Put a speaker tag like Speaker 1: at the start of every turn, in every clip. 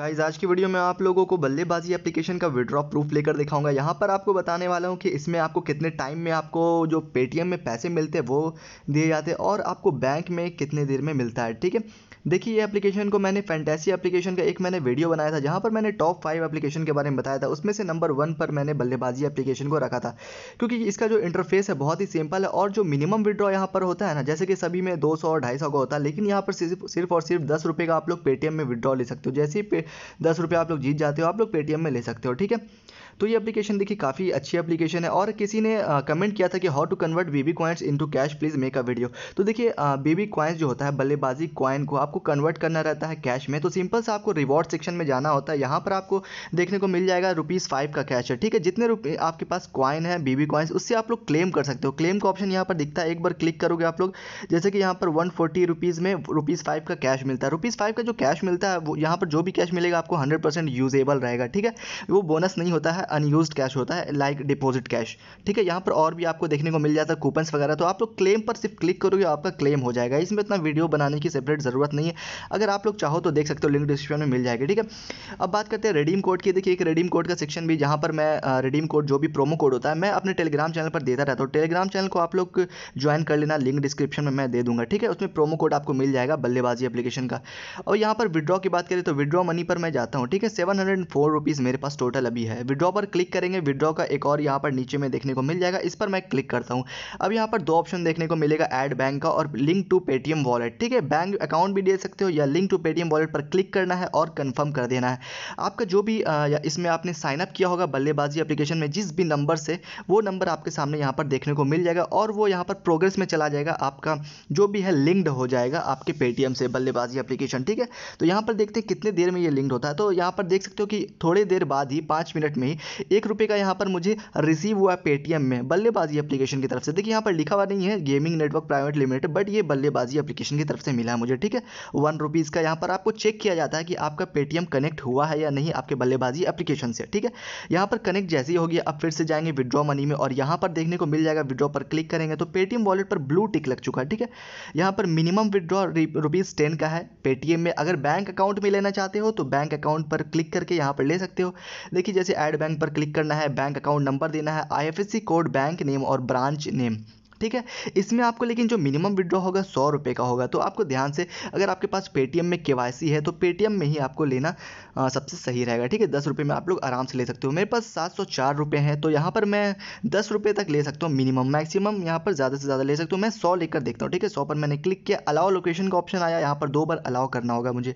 Speaker 1: guys आज की video में आप लोगों को बल्लेबाजी एप्लीकेशन का विड्रॉ प्रूफ लेकर दिखाऊंगा यहाँ पर आपको बताने वाला हूँ कि इसमें आपको कितने टाइम में आपको जो पेटीएम में पैसे मिलते हैं वो दिए जाते हैं और आपको बैंक में कितने देर में मिलता है ठीक है देखिए ये एप्लीकेशन को मैंने फैंटेसी एप्लीकेशन का एक मैंने वीडियो बनाया था जहाँ पर मैंने टॉप फाइव एप्लीकेशन के बारे में बताया था उसमें से नंबर वन पर मैंने बल्लेबाजी एप्लीकेशन को रखा था क्योंकि इसका जो इंटरफेस है बहुत ही सिंपल है और जो मिनिमम विड्रॉ यहाँ पर होता है ना जैसे कि सभी में दो सौ और ढाई सौ का होता है लेकिन यहाँ पर सिर्फ और सिर्फ दस रुपये का आप लोग पेटीएम में विड्रॉ ले सकते हो जैसे ही दस रुपये आप लोग जीत जाते हो आप लोग पेटीएम में ले सकते हो ठीक है तो ये एप्लीकेशन देखिए काफ़ी अच्छी एप्लीकेशन है और किसी ने कमेंट किया था कि how to convert baby coins into cash please make a video तो देखिए बेबी क्वाइंस जो होता है बल्लेबाजी कॉइन को आपको कन्वर्ट करना रहता है कैश में तो सिंपल से आपको रिवॉर्ड सेक्शन में जाना होता है यहाँ पर आपको देखने को मिल जाएगा रुपीज़ फाइव का कैश है ठीक है जितने रुपये आपके पास कॉइन है बेबी क्वाइंस उससे आप लोग क्लेम कर सकते हो क्लेम का ऑप्शन यहाँ पर दिखता है एक बार क्लिक करोगे आप लोग जैसे कि यहाँ पर वन फोर्टी रुपीज़ में रुपीज़ फाइव का कैश मिलता है रुपीज़ फाइव का जो कैश मिलता है वो यहाँ पर जो भी कैश मिलेगा आपको हंड्रेड परसेंट यूजेबल रहेगा ठीक है वो बोनस नहीं होता है अनयूज कैश होता है लाइक डिपॉजिट कैश ठीक है यहाँ पर और भी आपको देखने को मिल जाता है कूपन्स वगैरह तो आप लोग क्लेम पर सिर्फ क्लिक करोगे आपका क्लेम हो जाएगा इसमें इतना वीडियो बनाने की सेपरेट ज़रूरत नहीं है अगर आप लोग चाहो तो देख सकते हो लिंक डिस्क्रिप्शन में मिल जाएगी ठीक है अब बात करते हैं रेडीम कोड की देखिए एक रेडीम कोड का सेक्शन भी जहाँ पर मैं रेडीम कोड जो भी प्रोमो कोड होता है मैं अपने टेलीग्राम चैनल पर देता रहता हूँ टेलीग्राम चैनल को आप लोग ज्वाइन कर लेना लिंक डिस्क्रिप्शन में मैं दे दूंगा ठीक है उसमें प्रोमो कोड आपको मिल जाएगा बल्लेबाजी एप्लीकेशन का और यहाँ पर विड्रॉ की बात करें तो विड्रॉ मनी पर मैं जाता हूँ ठीक है सेवन हंड्रेड फोर रुपीज़ मेरे पास टोटल अभी है विड्रॉ पर पर क्लिक करेंगे विड्रॉ का एक और यहाँ पर नीचे में देखने को मिल जाएगा इस पर मैं क्लिक करता हूँ अब यहाँ पर दो ऑप्शन देखने को मिलेगा एड बैंक का और लिंक टू पेटीएम वॉलेट ठीक है बैंक अकाउंट भी दे सकते हो या लिंक टू पेटीएम वॉलेट पर क्लिक करना है और कन्फर्म कर देना है आपका जो भी इसमें आपने साइनअप किया होगा बल्लेबाजी एप्लीकेशन में जिस भी नंबर से वो नंबर आपके सामने यहाँ पर देखने को मिल जाएगा और वो यहाँ पर प्रोग्रेस में चला जाएगा आपका जो भी है लिंक्ड हो जाएगा आपके पेटीएम से बल्लेबाजी एप्लीकेशन ठीक है तो यहाँ पर देखते हैं कितने देर में ये लिंक्ड होता है तो यहाँ पर देख सकते हो कि थोड़ी देर बाद ही पाँच मिनट में ही एक रुपये का यहाँ पर मुझे रिसीव हुआ पेटीएम में बल्लेबाजी एप्लीकेशन की तरफ से देखिए यहाँ पर लिखा हुआ नहीं है gaming network private limited but ये बल्लेबाजी एप्लीकेशन की तरफ से मिला है मुझे ठीक है वन रुपीज़ का यहाँ पर आपको चेक किया जाता है कि आपका पेटीएम कनेक्ट हुआ है या नहीं आपके बल्लेबाजी एप्लीकेशन से ठीक है यहाँ पर कनेक्ट जैसी होगी आप फिर से जाएंगे विड्रॉ मनी में और यहाँ पर देखने को मिल जाएगा विड्रॉ पर क्लिक करेंगे तो पेटीएम वॉलेट पर ब्लू टिक लग चुका है ठीक है यहाँ पर मिनिमम विड्रॉ रुपीज़ टेन का है पेटीएम में अगर बैंक अकाउंट में लेना चाहते हो तो बैंक अकाउंट पर क्लिक करके यहाँ पर ले सकते हो देखिए जैसे एड बैंक ऑप्शन पर क्लिक करना है बैंक अकाउंट नंबर देना है आईएफएससी कोड बैंक नेम और ब्रांच नेम ठीक है इसमें आपको लेकिन जो मिनिमम विड्रॉ होगा सौ रुपये का होगा तो आपको ध्यान से अगर आपके पास पेटीएम में के है तो पेटीएम में ही आपको लेना आ, सबसे सही रहेगा ठीक है दस रुपये में आप लोग आराम से ले सकते हो मेरे पास सात सौ चार रुपये हैं तो यहाँ पर मैं दस रुपये तक ले सकता हूँ मिनिमम मैक्सिमम यहाँ पर ज़्यादा से ज़्यादा ले सकता हूँ मैं सौ लेकर देखता हूँ ठीक है सौ पर मैंने क्लिक किया अलाउ लोकेशन का ऑप्शन आया यहाँ पर दो बार अलाउ करना होगा मुझे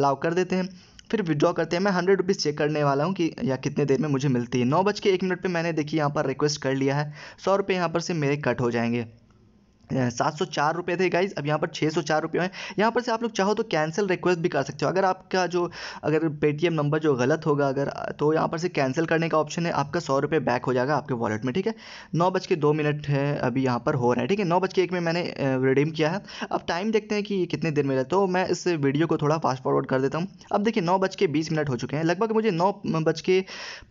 Speaker 1: अलाउ कर देते हैं फिर विड्रॉ करते हैं मैं हंड्रेड रुपीज़ चेक करने वाला हूँ कि या कितने देर में मुझे मिलती है नौ बज के एक मिनट पर मैंने देखिए यहाँ पर रिक्वेस्ट कर लिया है सौ रुपये यहाँ पर से मेरे कट हो जाएंगे सात सौ चार रुपये थे गाइज अब यहाँ पर छः सौ चार रुपये हैं यहाँ पर से आप लोग चाहो तो कैंसिल रिक्वेस्ट भी कर सकते हो अगर आपका जो अगर पेटीएम नंबर जो गलत होगा अगर तो यहाँ पर से कैंसिल करने का ऑप्शन है आपका सौ रुपये बैक हो जाएगा आपके वॉलेट में ठीक है नौ बज के दो मिनट है अभी यहाँ पर हो रहा है ठीक है नौ बज के एक में मैंने रिडीम किया है अब टाइम देखते हैं कि ये कितने देर में तो मैं इस वीडियो को थोड़ा फास्ट फॉरवर्ड कर देता हूँ अब देखिए नौ बज के बीस मिनट हो चुके हैं लगभग मुझे नौ बज के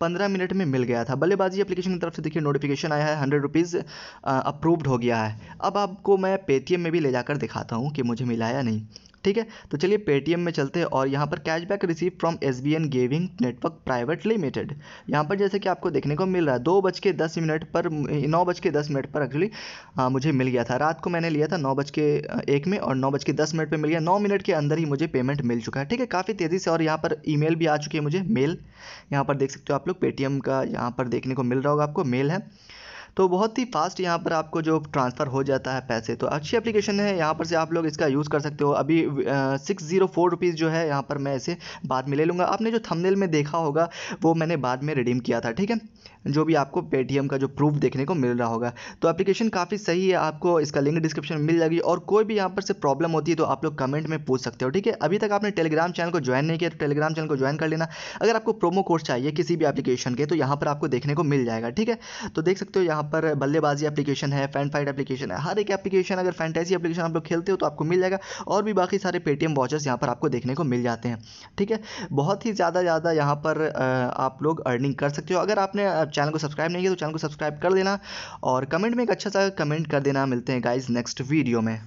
Speaker 1: पंद्रह मिनट में मिल गया था बल्लेबाजी अपलीकेशन की तरफ से देखिए नोटिफिकेशन आया है हंड्रेड रुपीज़ अप्रूव्ड हो गया है अब आप आपको मैं पेटीएम में भी ले जाकर दिखाता हूँ कि मुझे मिला या नहीं ठीक है तो चलिए पेटीएम में चलते हैं और यहाँ पर cashback receive from S B N gaming network private limited यहाँ पर जैसे कि आपको देखने को मिल रहा है दो बज के दस मिनट पर नौ बज के दस मिनट पर एक्चुअली मुझे मिल गया था रात को मैंने लिया था नौ बज के एक में और नौ बज के दस मिनट पर मिल गया नौ मिनट के अंदर ही मुझे पेमेंट मिल चुका है ठीक है काफ़ी तेज़ी से और यहाँ पर ई भी आ चुकी है मुझे मेल यहाँ पर देख सकते हो आप लोग पेटीएम का यहाँ पर देखने को मिल रहा होगा आपको मेल है तो बहुत ही फास्ट यहाँ पर आपको जो ट्रांसफ़र हो जाता है पैसे तो अच्छी एप्लीकेशन है यहाँ पर से आप लोग इसका यूज़ कर सकते हो अभी सिक्स ज़ीरो फोर रुपीज़ जो है यहाँ पर मैं इसे बाद में ले लूँगा आपने जो थंबनेल में देखा होगा वो मैंने बाद में रिडीम किया था ठीक है जो भी आपको पेटीएम का जो प्रूफ देखने को मिल रहा होगा तो एप्लीकेशन काफ़ी सही है आपको इसका लिंक डिस्क्रिप्शन में मिल जाएगी और कोई भी यहाँ पर से प्रॉब्लम होती है तो आप लोग कमेंट में पूछ सकते हो ठीक है अभी तक आपने टेलीग्राम चैनल को ज्वाइन नहीं किया तो टेलीग्राम चैनल को ज्वाइन कर लेना अगर आपको प्रोमो कोड चाहिए किसी भी एप्लीकेशन के तो यहाँ पर आपको देखने को मिल जाएगा ठीक है तो देख सकते हो यहाँ यहाँ पर बल्लेबाजी एप्लीकेशन है फैन फाइट एप्लीकेशन है हर एक एप्लीकेशन अगर फैंटेसी एप्लीकेशन आप लोग खेलते हो तो आपको मिल जाएगा और भी बाकी सारे पेटीएम वॉचर्स यहाँ पर आपको देखने को मिल जाते हैं ठीक है बहुत ही ज़्यादा ज़्यादा यहाँ पर आप लोग अर्निंग कर सकते हो अगर आपने चैनल को सब्सक्राइब नहीं किया तो चैनल को सब्सक्राइब कर देना और कमेंट में एक अच्छा सा कमेंट कर देना मिलते हैं गाइज नेक्स्ट वीडियो में